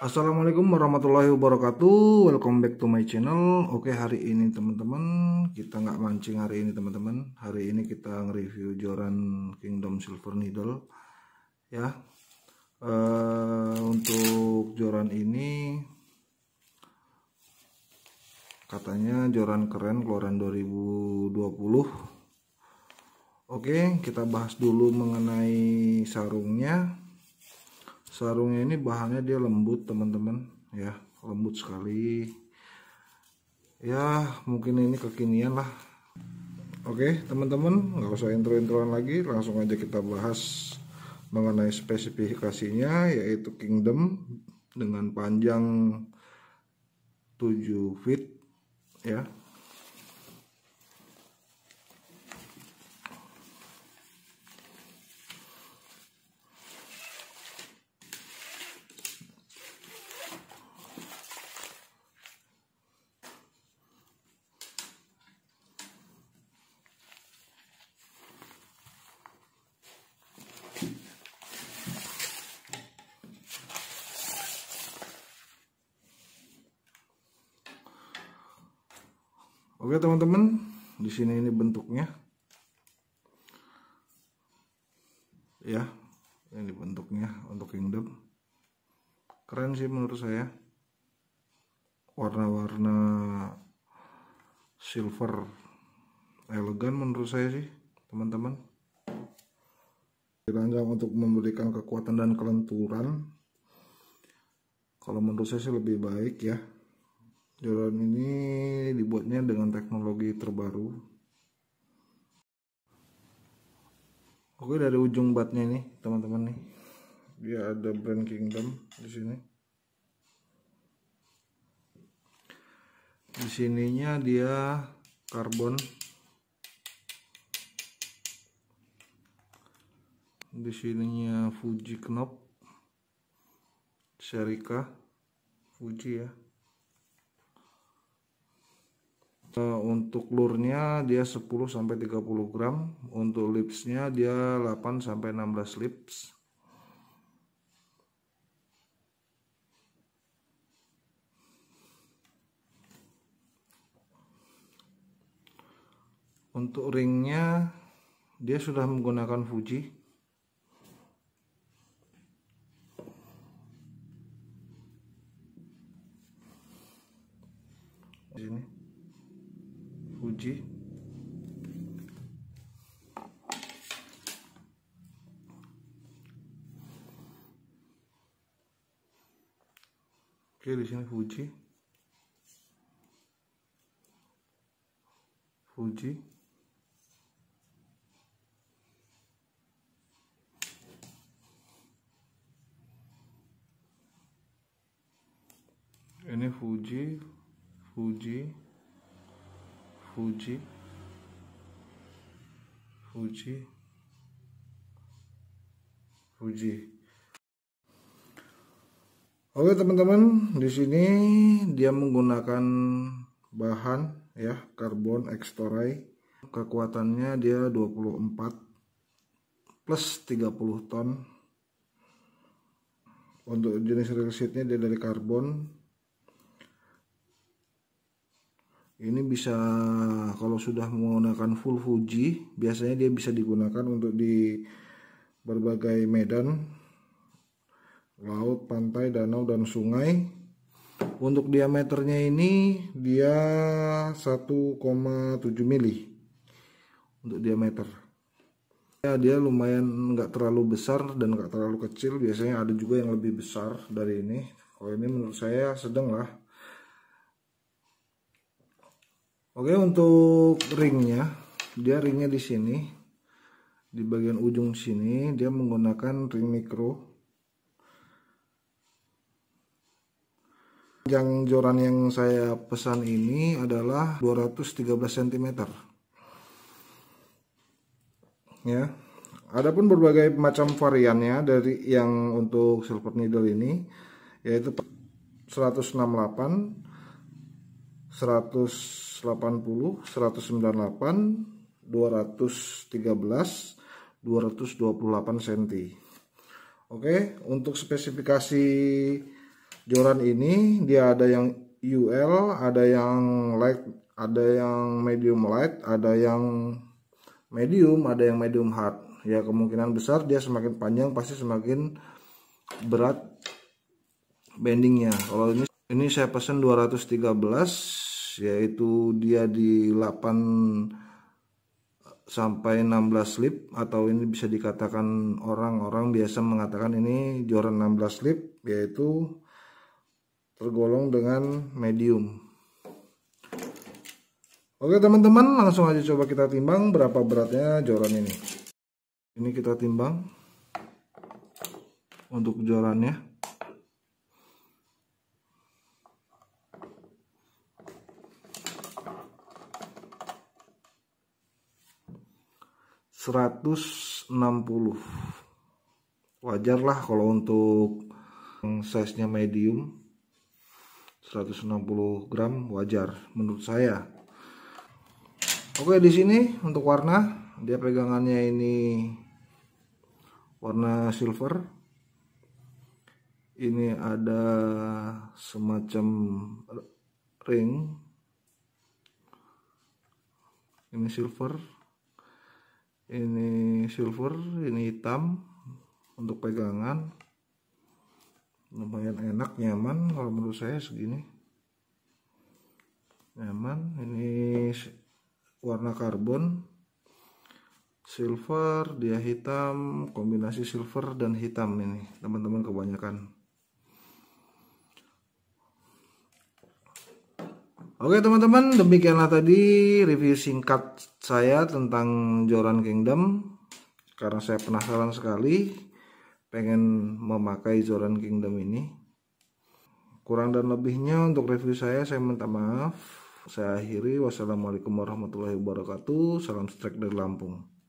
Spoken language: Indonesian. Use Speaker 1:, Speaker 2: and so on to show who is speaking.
Speaker 1: Assalamualaikum warahmatullahi wabarakatuh Welcome back to my channel Oke hari ini teman-teman Kita nggak mancing hari ini teman-teman Hari ini kita nge-review joran Kingdom Silver Needle Ya uh, Untuk joran ini Katanya joran keren keluaran 2020 Oke kita bahas dulu mengenai sarungnya sarungnya ini bahannya dia lembut teman-teman ya lembut sekali ya mungkin ini kekinian lah oke teman-teman nggak usah intro-introan lagi langsung aja kita bahas mengenai spesifikasinya yaitu kingdom dengan panjang 7 feet ya Oke teman-teman, di sini ini bentuknya. Ya, ini bentuknya untuk kingdom. Keren sih menurut saya. Warna-warna silver elegan menurut saya sih, teman-teman. Dirancang untuk memberikan kekuatan dan kelenturan. Kalau menurut saya sih lebih baik ya. Jalan ini dibuatnya dengan teknologi terbaru. Oke dari ujung batnya nih teman-teman nih, dia ada brand Kingdom di sini. Di sininya dia karbon. Di sininya Fuji Knop, Serika Fuji ya. Eh, untuk lurnya dia 10 sampai 30 gram, untuk lipsnya dia 8 sampai 16 lips. Untuk ringnya dia sudah menggunakan Fuji. sini. 뭐지? Que d i x a n d o Fuji. Fuji. i N Fuji. Fuji. Fuji Fuji Fuji Oke teman-teman di sini dia menggunakan bahan ya karbon ekstorai kekuatannya dia 24 plus 30 ton untuk jenis real dia dari karbon ini bisa kalau sudah menggunakan full Fuji biasanya dia bisa digunakan untuk di berbagai medan laut, pantai, danau dan sungai untuk diameternya ini dia 1,7 mili untuk diameter ya dia lumayan nggak terlalu besar dan nggak terlalu kecil biasanya ada juga yang lebih besar dari ini kalau ini menurut saya sedang lah Oke untuk ringnya, dia ringnya di sini, di bagian ujung sini dia menggunakan ring mikro. Yang joran yang saya pesan ini adalah 213 cm. Ya. Adapun berbagai macam variannya dari yang untuk silver needle ini yaitu 168 100 180, 198, 213, 228 cm. Oke, untuk spesifikasi joran ini dia ada yang UL, ada yang light, ada yang medium light, ada yang medium, ada yang medium hard. Ya, kemungkinan besar dia semakin panjang pasti semakin berat bendingnya. Kalau ini ini saya pesen 213 yaitu dia di 8 sampai 16 slip atau ini bisa dikatakan orang-orang biasa mengatakan ini joran 16 slip yaitu tergolong dengan medium Oke teman-teman langsung aja coba kita timbang berapa beratnya joran ini ini kita timbang untuk jorannya 160 wajar lah kalau untuk size nya medium 160 gram wajar menurut saya oke di sini untuk warna dia pegangannya ini warna silver ini ada semacam ring ini silver ini silver ini hitam untuk pegangan lumayan enak nyaman kalau menurut saya segini nyaman ini warna karbon silver dia hitam kombinasi silver dan hitam ini teman-teman kebanyakan Oke teman-teman, demikianlah tadi review singkat saya tentang Joran Kingdom. Karena saya penasaran sekali pengen memakai Joran Kingdom ini. Kurang dan lebihnya untuk review saya saya minta maaf. Saya akhiri. Wassalamualaikum warahmatullahi wabarakatuh. Salam strike dari Lampung.